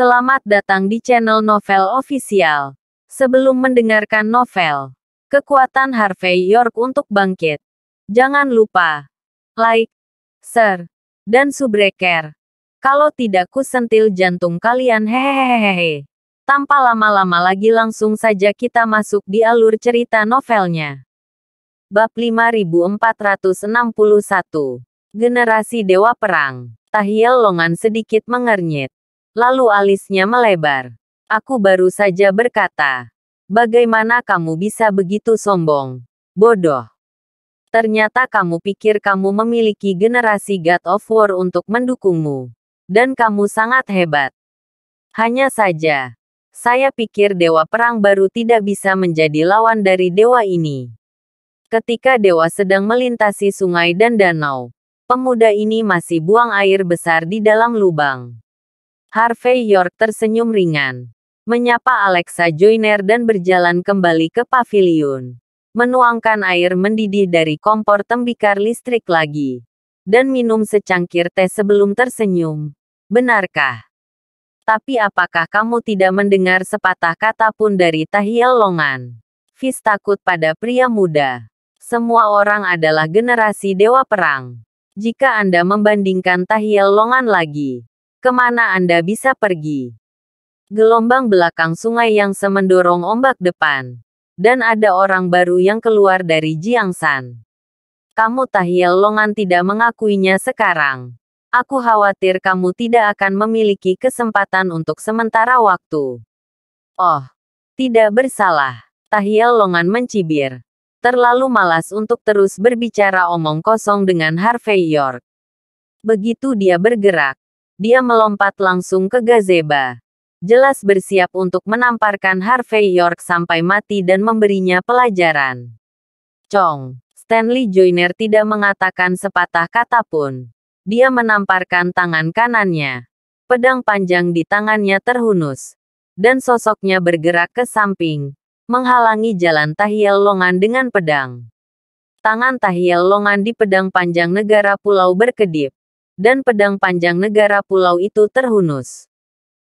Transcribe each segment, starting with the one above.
Selamat datang di channel Novel Official. Sebelum mendengarkan novel, kekuatan Harvey York untuk bangkit. Jangan lupa like, share, dan subscribe. Kalau tidak ku sentil jantung kalian hehehehehe. Tanpa lama-lama lagi langsung saja kita masuk di alur cerita novelnya. Bab 5461 Generasi Dewa Perang Tahiel Longan sedikit mengernyit. Lalu alisnya melebar. Aku baru saja berkata, bagaimana kamu bisa begitu sombong? Bodoh. Ternyata kamu pikir kamu memiliki generasi God of War untuk mendukungmu. Dan kamu sangat hebat. Hanya saja, saya pikir Dewa Perang baru tidak bisa menjadi lawan dari Dewa ini. Ketika Dewa sedang melintasi sungai dan danau, pemuda ini masih buang air besar di dalam lubang. Harvey York tersenyum ringan. Menyapa Alexa Joyner dan berjalan kembali ke pavilion. Menuangkan air mendidih dari kompor tembikar listrik lagi. Dan minum secangkir teh sebelum tersenyum. Benarkah? Tapi apakah kamu tidak mendengar sepatah kata pun dari Tahiel Longan? Fis takut pada pria muda. Semua orang adalah generasi dewa perang. Jika Anda membandingkan Tahiel Longan lagi, Kemana Anda bisa pergi? Gelombang belakang sungai yang semendorong ombak depan. Dan ada orang baru yang keluar dari Jiangsan. Kamu Tahiel Longan tidak mengakuinya sekarang. Aku khawatir kamu tidak akan memiliki kesempatan untuk sementara waktu. Oh, tidak bersalah. Tahiel Longan mencibir. Terlalu malas untuk terus berbicara omong kosong dengan Harvey York. Begitu dia bergerak, dia melompat langsung ke gazeba. Jelas bersiap untuk menamparkan Harvey York sampai mati dan memberinya pelajaran. Chong Stanley Joyner tidak mengatakan sepatah kata pun. Dia menamparkan tangan kanannya. Pedang panjang di tangannya terhunus. Dan sosoknya bergerak ke samping, menghalangi jalan Tahiel Longan dengan pedang. Tangan Tahiel Longan di pedang panjang negara pulau berkedip dan pedang panjang negara pulau itu terhunus.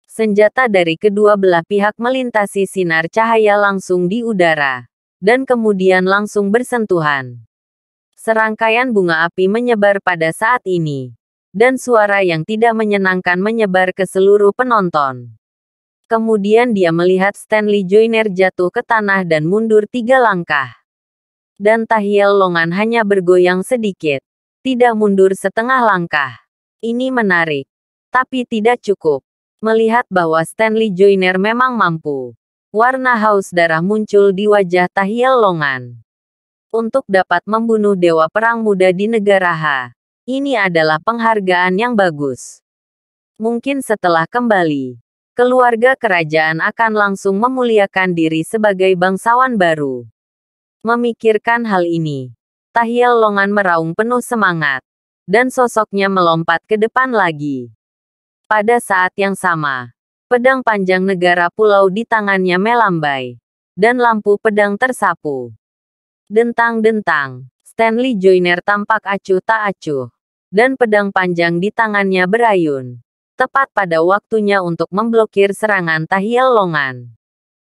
Senjata dari kedua belah pihak melintasi sinar cahaya langsung di udara, dan kemudian langsung bersentuhan. Serangkaian bunga api menyebar pada saat ini, dan suara yang tidak menyenangkan menyebar ke seluruh penonton. Kemudian dia melihat Stanley Joyner jatuh ke tanah dan mundur tiga langkah. Dan Tahiel Longan hanya bergoyang sedikit tidak mundur setengah langkah. Ini menarik. Tapi tidak cukup. Melihat bahwa Stanley Joyner memang mampu. Warna haus darah muncul di wajah Tahiel Longan. Untuk dapat membunuh Dewa Perang Muda di negara H. Ini adalah penghargaan yang bagus. Mungkin setelah kembali, keluarga kerajaan akan langsung memuliakan diri sebagai bangsawan baru. Memikirkan hal ini, Tahiel Longan meraung penuh semangat. Dan sosoknya melompat ke depan lagi. Pada saat yang sama, pedang panjang negara pulau di tangannya melambai. Dan lampu pedang tersapu. Dentang-dentang, Stanley Joyner tampak acuh tak acuh. Dan pedang panjang di tangannya berayun. Tepat pada waktunya untuk memblokir serangan Tahiel Longan.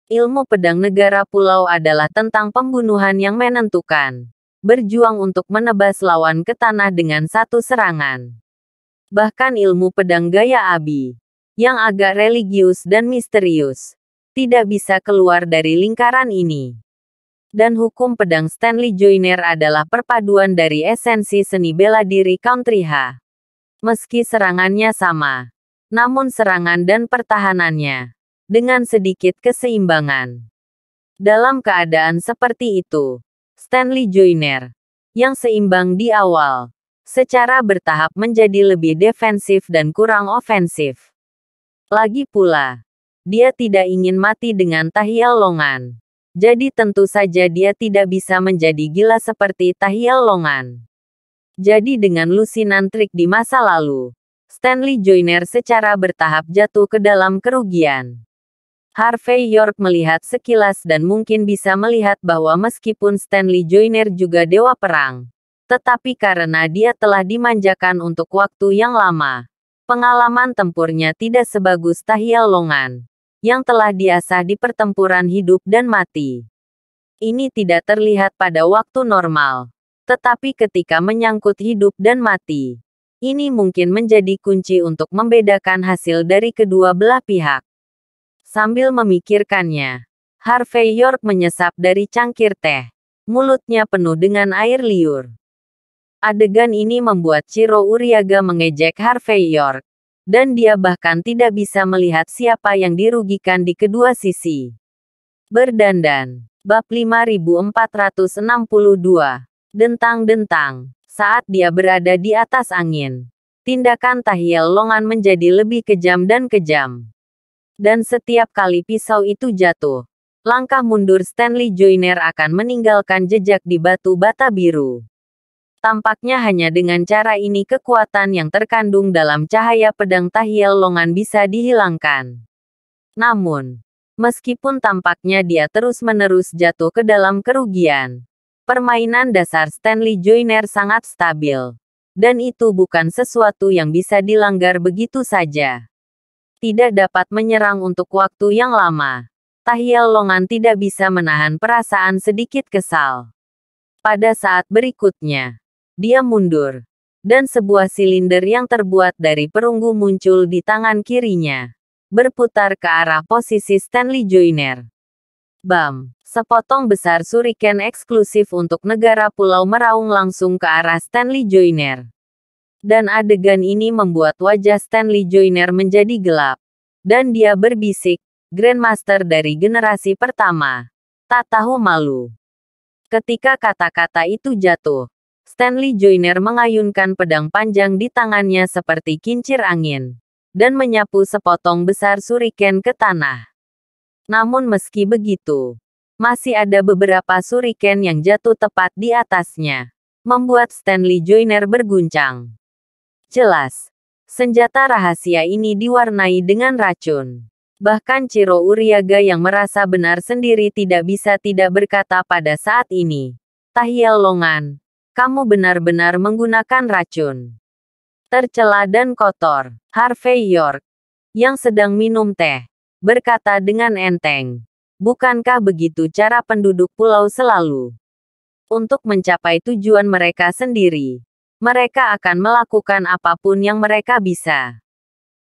Ilmu pedang negara pulau adalah tentang pembunuhan yang menentukan berjuang untuk menebas lawan ke tanah dengan satu serangan. Bahkan ilmu pedang gaya abi, yang agak religius dan misterius, tidak bisa keluar dari lingkaran ini. Dan hukum pedang Stanley Joyner adalah perpaduan dari esensi seni bela diri country ha. Meski serangannya sama, namun serangan dan pertahanannya dengan sedikit keseimbangan. Dalam keadaan seperti itu, Stanley Joyner, yang seimbang di awal, secara bertahap menjadi lebih defensif dan kurang ofensif. Lagi pula, dia tidak ingin mati dengan Tahiel Longan. Jadi tentu saja dia tidak bisa menjadi gila seperti Tahiel Longan. Jadi dengan lusinan trik di masa lalu, Stanley Joyner secara bertahap jatuh ke dalam kerugian. Harvey York melihat sekilas dan mungkin bisa melihat bahwa meskipun Stanley Joyner juga dewa perang, tetapi karena dia telah dimanjakan untuk waktu yang lama, pengalaman tempurnya tidak sebagus Tahiel Longan, yang telah diasah di pertempuran hidup dan mati. Ini tidak terlihat pada waktu normal, tetapi ketika menyangkut hidup dan mati, ini mungkin menjadi kunci untuk membedakan hasil dari kedua belah pihak. Sambil memikirkannya, Harvey York menyesap dari cangkir teh. Mulutnya penuh dengan air liur. Adegan ini membuat Ciro Uriaga mengejek Harvey York, dan dia bahkan tidak bisa melihat siapa yang dirugikan di kedua sisi. Berdandan, bab 5462, dentang-dentang, saat dia berada di atas angin. Tindakan Tahiel Longan menjadi lebih kejam dan kejam. Dan setiap kali pisau itu jatuh, langkah mundur Stanley Joyner akan meninggalkan jejak di batu bata biru. Tampaknya hanya dengan cara ini kekuatan yang terkandung dalam cahaya pedang Tahiel Longan bisa dihilangkan. Namun, meskipun tampaknya dia terus-menerus jatuh ke dalam kerugian, permainan dasar Stanley Joyner sangat stabil. Dan itu bukan sesuatu yang bisa dilanggar begitu saja. Tidak dapat menyerang untuk waktu yang lama. Tahiel Longan tidak bisa menahan perasaan sedikit kesal. Pada saat berikutnya, dia mundur, dan sebuah silinder yang terbuat dari perunggu muncul di tangan kirinya, berputar ke arah posisi Stanley Joyner. Bam, sepotong besar suriken eksklusif untuk negara Pulau Meraung langsung ke arah Stanley Joyner dan adegan ini membuat wajah Stanley Joyner menjadi gelap. Dan dia berbisik, Grandmaster dari generasi pertama. Tak tahu malu. Ketika kata-kata itu jatuh, Stanley Joyner mengayunkan pedang panjang di tangannya seperti kincir angin. Dan menyapu sepotong besar suriken ke tanah. Namun meski begitu, masih ada beberapa suriken yang jatuh tepat di atasnya membuat Stanley Joyner berguncang. Jelas, senjata rahasia ini diwarnai dengan racun. Bahkan Ciro Uriaga yang merasa benar sendiri tidak bisa tidak berkata pada saat ini. Tahiel Longan, kamu benar-benar menggunakan racun. Tercela dan kotor, Harvey York, yang sedang minum teh, berkata dengan enteng. Bukankah begitu cara penduduk pulau selalu? Untuk mencapai tujuan mereka sendiri mereka akan melakukan apapun yang mereka bisa.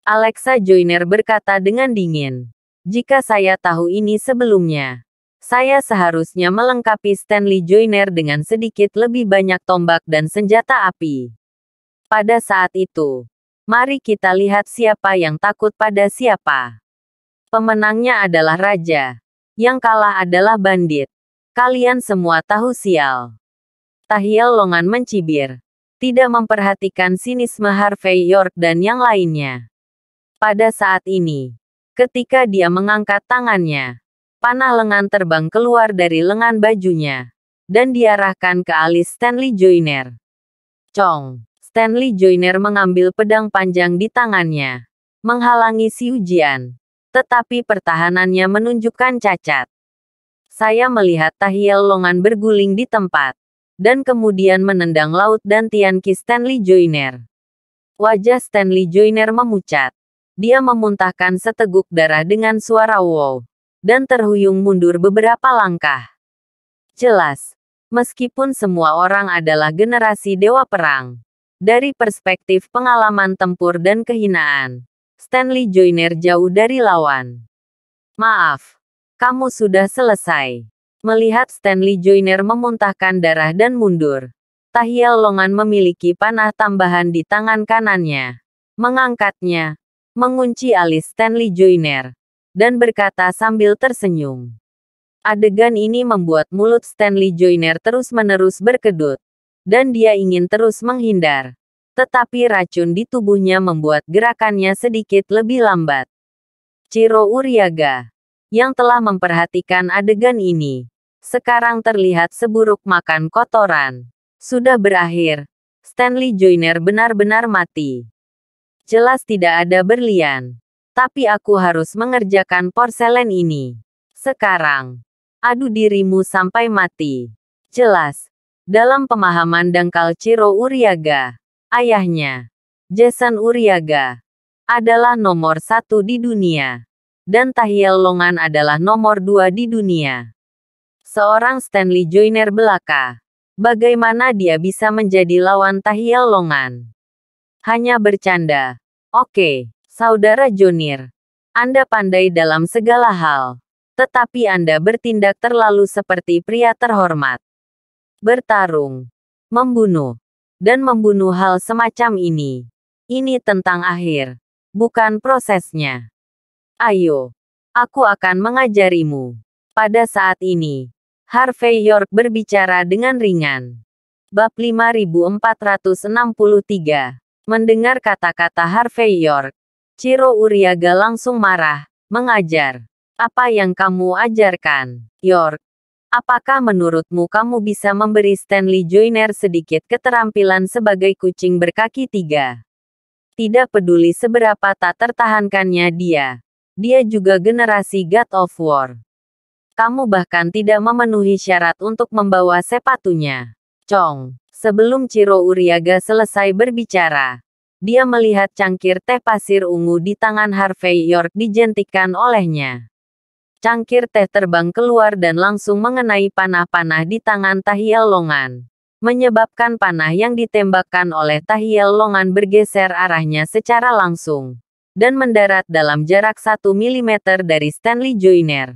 Alexa Joyner berkata dengan dingin. Jika saya tahu ini sebelumnya, saya seharusnya melengkapi Stanley Joyner dengan sedikit lebih banyak tombak dan senjata api. Pada saat itu, mari kita lihat siapa yang takut pada siapa. Pemenangnya adalah raja, yang kalah adalah bandit. Kalian semua tahu sial. Tahiel Longan mencibir tidak memperhatikan sinisme Harvey York dan yang lainnya. Pada saat ini, ketika dia mengangkat tangannya, panah lengan terbang keluar dari lengan bajunya dan diarahkan ke alis Stanley Joyner. Chong. Stanley Joyner mengambil pedang panjang di tangannya, menghalangi si ujian, tetapi pertahanannya menunjukkan cacat. Saya melihat Tahiel Longan berguling di tempat dan kemudian menendang laut dan Tianqi Stanley Joyner. Wajah Stanley Joyner memucat. Dia memuntahkan seteguk darah dengan suara wow, dan terhuyung mundur beberapa langkah. Jelas, meskipun semua orang adalah generasi dewa perang, dari perspektif pengalaman tempur dan kehinaan, Stanley Joyner jauh dari lawan. Maaf, kamu sudah selesai. Melihat Stanley Joyner memuntahkan darah dan mundur, Tahiel Longan memiliki panah tambahan di tangan kanannya. Mengangkatnya, mengunci alis Stanley Joyner, dan berkata sambil tersenyum. Adegan ini membuat mulut Stanley Joyner terus-menerus berkedut, dan dia ingin terus menghindar. Tetapi racun di tubuhnya membuat gerakannya sedikit lebih lambat. Ciro Uriaga yang telah memperhatikan adegan ini. Sekarang terlihat seburuk makan kotoran. Sudah berakhir. Stanley Joyner benar-benar mati. Jelas tidak ada berlian. Tapi aku harus mengerjakan porselen ini. Sekarang. Adu dirimu sampai mati. Jelas. Dalam pemahaman dangkal Ciro Uriaga. Ayahnya. Jason Uriaga adalah nomor satu di dunia dan Tahiel Longan adalah nomor dua di dunia. Seorang Stanley Joyner belaka. Bagaimana dia bisa menjadi lawan Tahiel Longan? Hanya bercanda. Oke, Saudara Jonir. Anda pandai dalam segala hal. Tetapi Anda bertindak terlalu seperti pria terhormat. Bertarung. Membunuh. Dan membunuh hal semacam ini. Ini tentang akhir. Bukan prosesnya. Ayo. Aku akan mengajarimu. Pada saat ini, Harvey York berbicara dengan ringan. Bab 5463. Mendengar kata-kata Harvey York, Ciro Uriaga langsung marah, mengajar. Apa yang kamu ajarkan, York? Apakah menurutmu kamu bisa memberi Stanley Joyner sedikit keterampilan sebagai kucing berkaki tiga? Tidak peduli seberapa tak tertahankannya dia, dia juga generasi God of War. Kamu bahkan tidak memenuhi syarat untuk membawa sepatunya. Chong, sebelum Ciro Uriaga selesai berbicara, dia melihat cangkir teh pasir ungu di tangan Harvey York dijentikan olehnya. Cangkir teh terbang keluar dan langsung mengenai panah-panah di tangan Tahiel Longan menyebabkan panah yang ditembakkan oleh Tahiel Longan bergeser arahnya secara langsung dan mendarat dalam jarak 1 mm dari Stanley Joyner.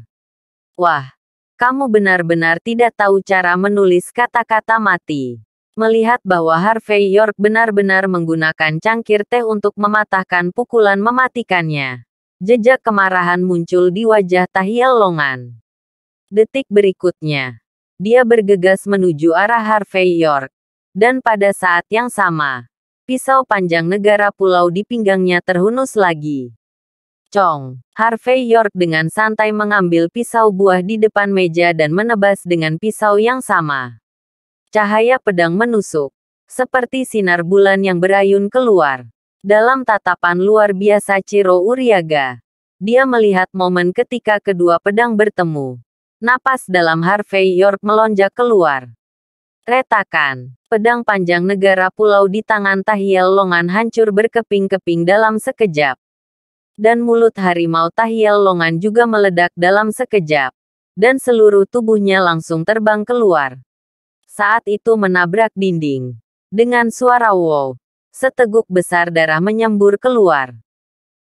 Wah, kamu benar-benar tidak tahu cara menulis kata-kata mati. Melihat bahwa Harvey York benar-benar menggunakan cangkir teh untuk mematahkan pukulan mematikannya. Jejak kemarahan muncul di wajah Tahiel Longan. Detik berikutnya, dia bergegas menuju arah Harvey York. Dan pada saat yang sama, Pisau panjang negara pulau di pinggangnya terhunus lagi. Chong, Harvey York dengan santai mengambil pisau buah di depan meja dan menebas dengan pisau yang sama. Cahaya pedang menusuk, seperti sinar bulan yang berayun keluar. Dalam tatapan luar biasa Ciro Uriaga, dia melihat momen ketika kedua pedang bertemu. Napas dalam Harvey York melonjak keluar. Retakan. Pedang panjang negara pulau di tangan Tahiel Longan hancur berkeping-keping dalam sekejap. Dan mulut harimau Tahiel Longan juga meledak dalam sekejap. Dan seluruh tubuhnya langsung terbang keluar. Saat itu menabrak dinding. Dengan suara wow. Seteguk besar darah menyembur keluar.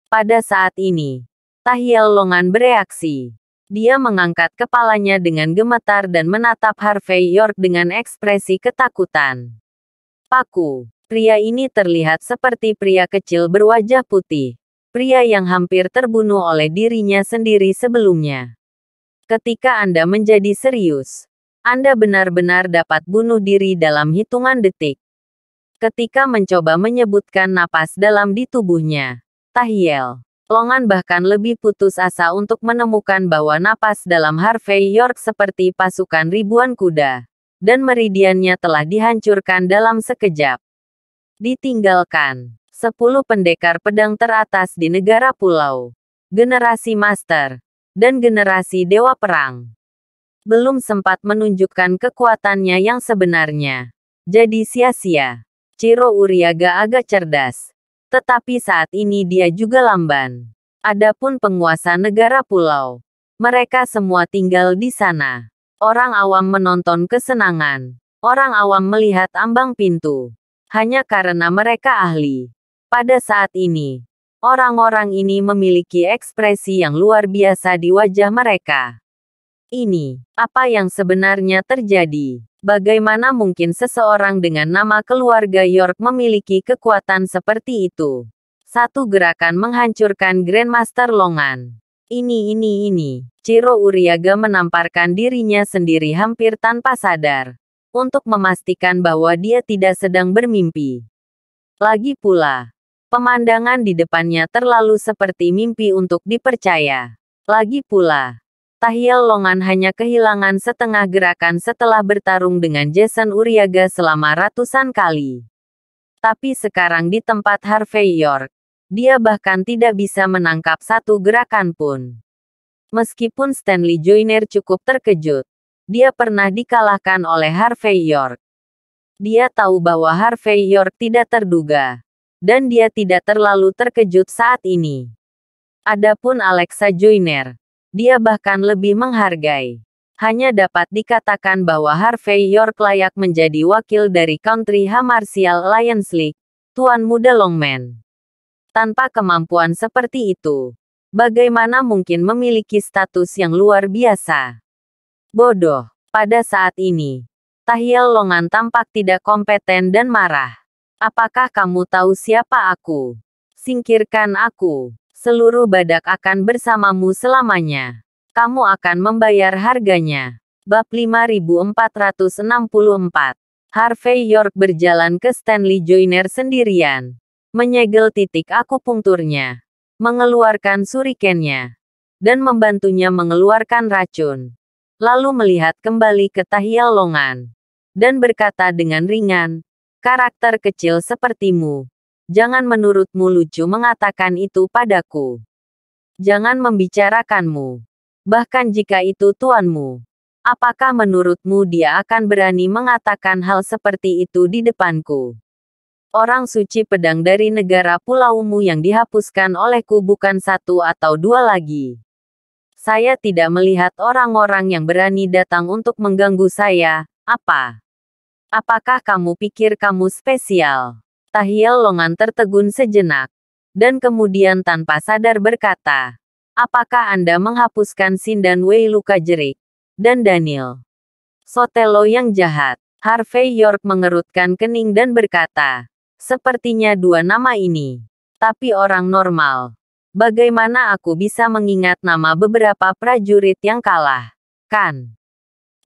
Pada saat ini, Tahiel Longan bereaksi. Dia mengangkat kepalanya dengan gemetar dan menatap Harvey York dengan ekspresi ketakutan. Paku, pria ini terlihat seperti pria kecil berwajah putih. Pria yang hampir terbunuh oleh dirinya sendiri sebelumnya. Ketika Anda menjadi serius, Anda benar-benar dapat bunuh diri dalam hitungan detik. Ketika mencoba menyebutkan napas dalam di tubuhnya, Tahiel Longan bahkan lebih putus asa untuk menemukan bahwa napas dalam Harvey York seperti pasukan ribuan kuda. Dan meridiannya telah dihancurkan dalam sekejap. Ditinggalkan. Sepuluh pendekar pedang teratas di negara pulau. Generasi Master. Dan generasi Dewa Perang. Belum sempat menunjukkan kekuatannya yang sebenarnya. Jadi sia-sia. Ciro Uriaga agak cerdas. Tetapi saat ini dia juga lamban. Adapun penguasa negara pulau, mereka semua tinggal di sana. Orang awam menonton kesenangan. Orang awam melihat ambang pintu. Hanya karena mereka ahli. Pada saat ini, orang-orang ini memiliki ekspresi yang luar biasa di wajah mereka. Ini, apa yang sebenarnya terjadi? Bagaimana mungkin seseorang dengan nama keluarga York memiliki kekuatan seperti itu? Satu gerakan menghancurkan Grandmaster Longan. Ini ini ini. Ciro Uriaga menamparkan dirinya sendiri hampir tanpa sadar. Untuk memastikan bahwa dia tidak sedang bermimpi. Lagi pula, pemandangan di depannya terlalu seperti mimpi untuk dipercaya. Lagi pula, Tahiel Longan hanya kehilangan setengah gerakan setelah bertarung dengan Jason Uriaga selama ratusan kali. Tapi sekarang di tempat Harvey York, dia bahkan tidak bisa menangkap satu gerakan pun. Meskipun Stanley Joyner cukup terkejut, dia pernah dikalahkan oleh Harvey York. Dia tahu bahwa Harvey York tidak terduga, dan dia tidak terlalu terkejut saat ini. Adapun Alexa Joyner, dia bahkan lebih menghargai. Hanya dapat dikatakan bahwa Harvey York layak menjadi wakil dari Country Ha Martial Lions League, Tuan Muda Longman. Tanpa kemampuan seperti itu, bagaimana mungkin memiliki status yang luar biasa? Bodoh, pada saat ini, Tahiel Longan tampak tidak kompeten dan marah. Apakah kamu tahu siapa aku? Singkirkan aku seluruh badak akan bersamamu selamanya. Kamu akan membayar harganya. Bab 5464 Harvey York berjalan ke Stanley Joyner sendirian. Menyegel titik akupunkturnya. Mengeluarkan surikennya. Dan membantunya mengeluarkan racun. Lalu melihat kembali ke Tahiel Longan. Dan berkata dengan ringan, karakter kecil sepertimu Jangan menurutmu lucu mengatakan itu padaku. Jangan membicarakanmu. Bahkan jika itu tuanmu. Apakah menurutmu dia akan berani mengatakan hal seperti itu di depanku? Orang suci pedang dari negara pulaumu yang dihapuskan olehku bukan satu atau dua lagi. Saya tidak melihat orang-orang yang berani datang untuk mengganggu saya. Apa? Apakah kamu pikir kamu spesial? Tahiel Longan tertegun sejenak. Dan kemudian tanpa sadar berkata, Apakah Anda menghapuskan sin dan Wei luka jerik? Dan Daniel. Sotelo yang jahat. Harvey York mengerutkan kening dan berkata, Sepertinya dua nama ini. Tapi orang normal. Bagaimana aku bisa mengingat nama beberapa prajurit yang kalah? Kan?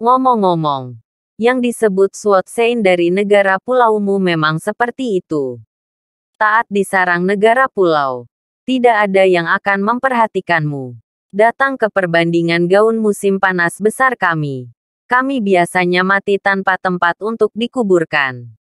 Ngomong-ngomong, yang disebut Swatsein dari negara pulaumu memang seperti itu. Taat di sarang negara pulau. Tidak ada yang akan memperhatikanmu. Datang ke perbandingan gaun musim panas besar kami. Kami biasanya mati tanpa tempat untuk dikuburkan.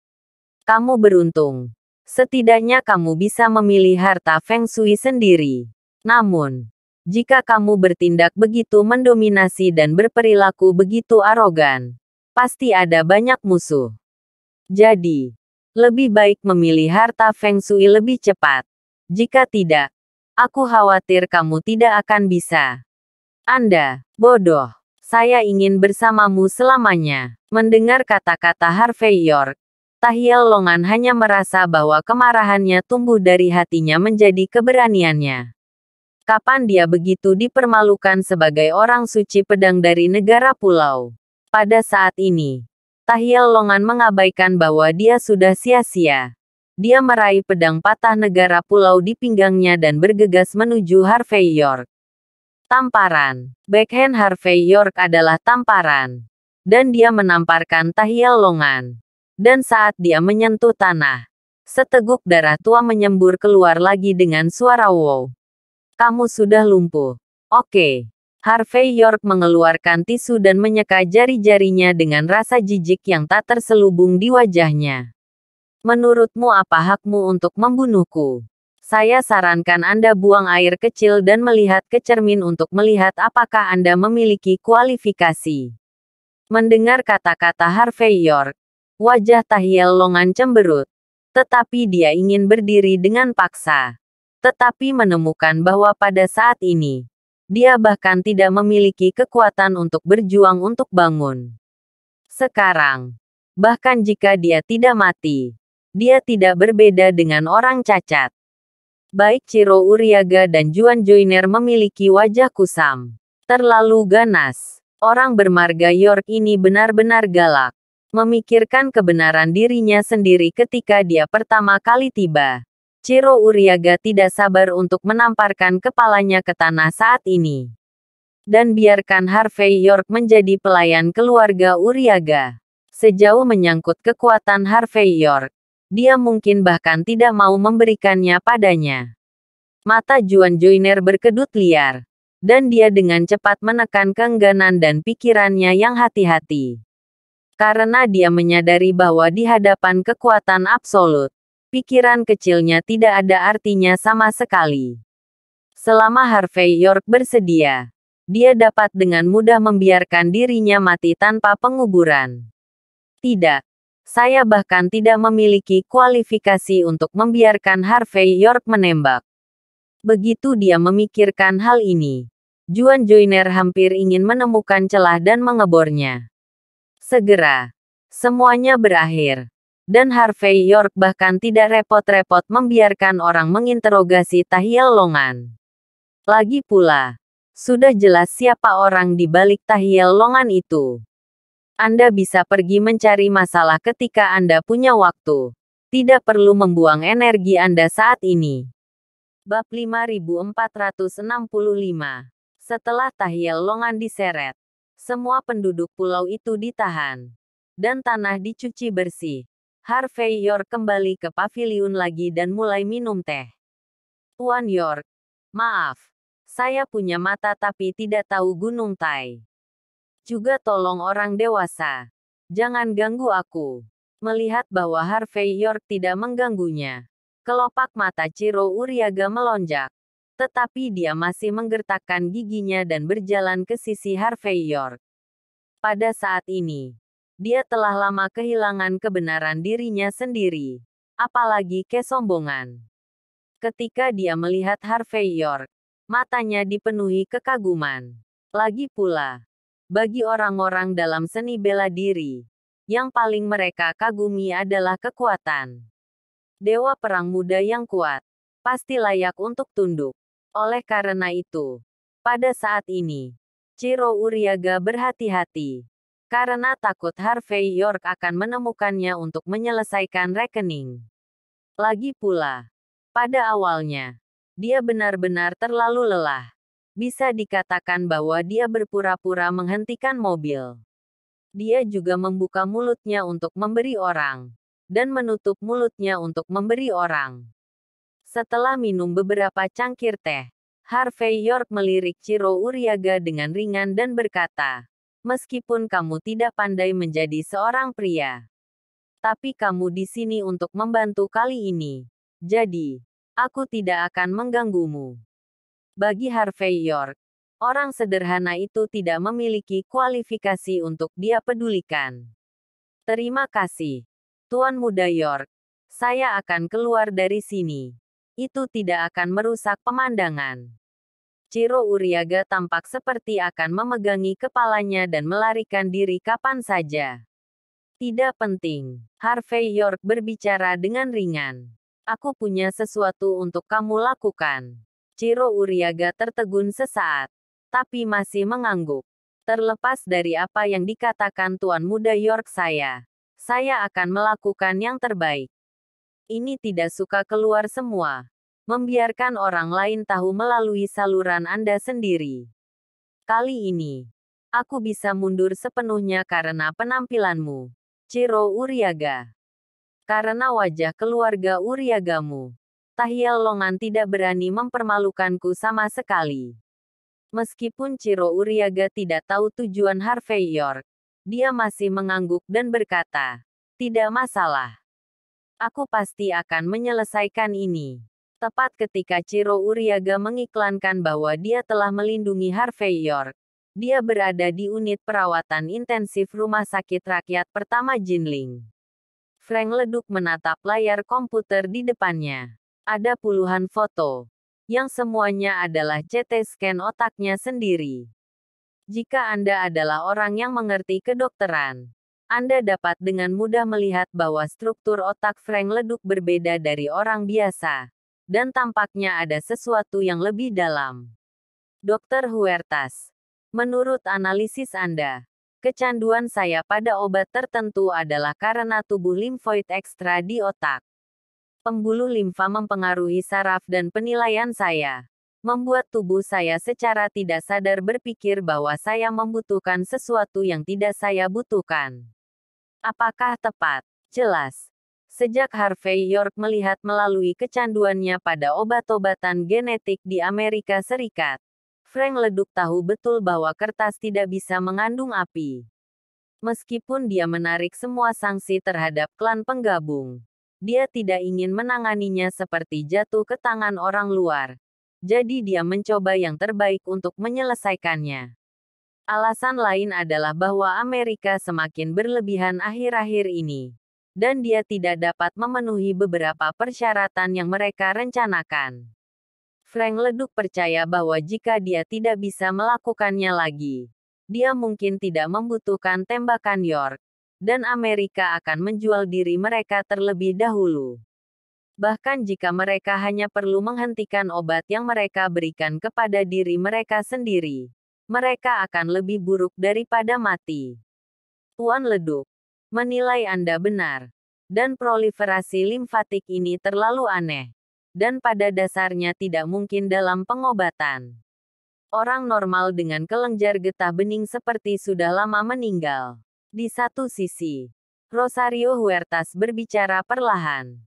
Kamu beruntung. Setidaknya kamu bisa memilih harta feng shui sendiri. Namun, jika kamu bertindak begitu mendominasi dan berperilaku begitu arogan, pasti ada banyak musuh. Jadi, lebih baik memilih harta Feng Shui lebih cepat. Jika tidak, aku khawatir kamu tidak akan bisa. Anda, bodoh. Saya ingin bersamamu selamanya. Mendengar kata-kata Harvey York, Tahiel Longan hanya merasa bahwa kemarahannya tumbuh dari hatinya menjadi keberaniannya. Kapan dia begitu dipermalukan sebagai orang suci pedang dari negara pulau? Pada saat ini, Tahiel Longan mengabaikan bahwa dia sudah sia-sia. Dia meraih pedang patah negara pulau di pinggangnya dan bergegas menuju Harvey York. Tamparan. Backhand Harvey York adalah tamparan. Dan dia menamparkan Tahiel Longan. Dan saat dia menyentuh tanah, seteguk darah tua menyembur keluar lagi dengan suara wow. Kamu sudah lumpuh. Oke. Harvey York mengeluarkan tisu dan menyeka jari-jarinya dengan rasa jijik yang tak terselubung di wajahnya. Menurutmu apa hakmu untuk membunuhku? Saya sarankan Anda buang air kecil dan melihat ke cermin untuk melihat apakah Anda memiliki kualifikasi. Mendengar kata-kata Harvey York, wajah Tahiel Longan cemberut. Tetapi dia ingin berdiri dengan paksa. Tetapi menemukan bahwa pada saat ini, dia bahkan tidak memiliki kekuatan untuk berjuang untuk bangun. Sekarang, bahkan jika dia tidak mati, dia tidak berbeda dengan orang cacat. Baik Ciro Uriaga dan Juan Joyner memiliki wajah kusam. Terlalu ganas. Orang bermarga York ini benar-benar galak. Memikirkan kebenaran dirinya sendiri ketika dia pertama kali tiba. Ciro Uriaga tidak sabar untuk menamparkan kepalanya ke tanah saat ini. Dan biarkan Harvey York menjadi pelayan keluarga Uriaga. Sejauh menyangkut kekuatan Harvey York, dia mungkin bahkan tidak mau memberikannya padanya. Mata Juan Joyner berkedut liar. Dan dia dengan cepat menekan keengganan dan pikirannya yang hati-hati. Karena dia menyadari bahwa di hadapan kekuatan absolut, Pikiran kecilnya tidak ada artinya sama sekali. Selama Harvey York bersedia, dia dapat dengan mudah membiarkan dirinya mati tanpa penguburan. Tidak, saya bahkan tidak memiliki kualifikasi untuk membiarkan Harvey York menembak. Begitu dia memikirkan hal ini, Juan Joyner hampir ingin menemukan celah dan mengebornya. Segera, semuanya berakhir dan Harvey York bahkan tidak repot-repot membiarkan orang menginterogasi Tahiel Longan. Lagi pula, sudah jelas siapa orang di balik Tahiel Longan itu. Anda bisa pergi mencari masalah ketika Anda punya waktu. Tidak perlu membuang energi Anda saat ini. Bab 5465 Setelah Tahiel Longan diseret, semua penduduk pulau itu ditahan. Dan tanah dicuci bersih. Harvey York kembali ke paviliun lagi dan mulai minum teh. Tuan York, maaf. Saya punya mata tapi tidak tahu Gunung Tai. Juga tolong orang dewasa. Jangan ganggu aku. Melihat bahwa Harvey York tidak mengganggunya. Kelopak mata Ciro Uriaga melonjak. Tetapi dia masih menggertakkan giginya dan berjalan ke sisi Harvey York. Pada saat ini, dia telah lama kehilangan kebenaran dirinya sendiri. Apalagi kesombongan. Ketika dia melihat Harvey York, matanya dipenuhi kekaguman. Lagi pula, bagi orang-orang dalam seni bela diri, yang paling mereka kagumi adalah kekuatan. Dewa perang muda yang kuat, pasti layak untuk tunduk. Oleh karena itu, pada saat ini, Ciro Uriaga berhati-hati karena takut Harvey York akan menemukannya untuk menyelesaikan rekening. Lagi pula, pada awalnya, dia benar-benar terlalu lelah. Bisa dikatakan bahwa dia berpura-pura menghentikan mobil. Dia juga membuka mulutnya untuk memberi orang, dan menutup mulutnya untuk memberi orang. Setelah minum beberapa cangkir teh, Harvey York melirik Ciro Uriaga dengan ringan dan berkata, meskipun kamu tidak pandai menjadi seorang pria. Tapi kamu di sini untuk membantu kali ini. Jadi, aku tidak akan mengganggumu. Bagi Harvey York, orang sederhana itu tidak memiliki kualifikasi untuk dia pedulikan. Terima kasih, Tuan Muda York. Saya akan keluar dari sini. Itu tidak akan merusak pemandangan. Ciro Uriaga tampak seperti akan memegangi kepalanya dan melarikan diri kapan saja. Tidak penting. Harvey York berbicara dengan ringan. Aku punya sesuatu untuk kamu lakukan. Ciro Uriaga tertegun sesaat, tapi masih mengangguk. Terlepas dari apa yang dikatakan Tuan Muda York saya, saya akan melakukan yang terbaik. Ini tidak suka keluar semua membiarkan orang lain tahu melalui saluran Anda sendiri. Kali ini, aku bisa mundur sepenuhnya karena penampilanmu. Ciro Uriaga. Karena wajah keluarga Uriagamu, Tahiel Longan tidak berani mempermalukanku sama sekali. Meskipun Ciro Uriaga tidak tahu tujuan Harvey York, dia masih mengangguk dan berkata, "Tidak masalah. Aku pasti akan menyelesaikan ini." tepat ketika Ciro Uriaga mengiklankan bahwa dia telah melindungi Harvey York. Dia berada di unit perawatan intensif Rumah Sakit Rakyat Pertama Jinling. Frank Leduk menatap layar komputer di depannya. Ada puluhan foto, yang semuanya adalah CT scan otaknya sendiri. Jika Anda adalah orang yang mengerti kedokteran, anda dapat dengan mudah melihat bahwa struktur otak Frank Leduk berbeda dari orang biasa dan tampaknya ada sesuatu yang lebih dalam. Dr. Huertas, menurut analisis Anda, kecanduan saya pada obat tertentu adalah karena tubuh limfoid ekstra di otak. Pembuluh limfa mempengaruhi saraf dan penilaian saya membuat tubuh saya secara tidak sadar berpikir bahwa saya membutuhkan sesuatu yang tidak saya butuhkan. Apakah tepat? Jelas, Sejak Harvey York melihat melalui kecanduannya pada obat-obatan genetik di Amerika Serikat, Frank Leduk tahu betul bahwa kertas tidak bisa mengandung api. Meskipun dia menarik semua sanksi terhadap klan penggabung, dia tidak ingin menanganinya seperti jatuh ke tangan orang luar. Jadi dia mencoba yang terbaik untuk menyelesaikannya. Alasan lain adalah bahwa Amerika semakin berlebihan akhir-akhir ini dan dia tidak dapat memenuhi beberapa persyaratan yang mereka rencanakan. Frank Leduc percaya bahwa jika dia tidak bisa melakukannya lagi, dia mungkin tidak membutuhkan tembakan York, dan Amerika akan menjual diri mereka terlebih dahulu. Bahkan jika mereka hanya perlu menghentikan obat yang mereka berikan kepada diri mereka sendiri mereka akan lebih buruk daripada mati. Tuan Leduc, menilai Anda benar. Dan proliferasi limfatik ini terlalu aneh. Dan pada dasarnya tidak mungkin dalam pengobatan. Orang normal dengan kelenjar getah bening seperti sudah lama meninggal. Di satu sisi, Rosario Huertas berbicara perlahan.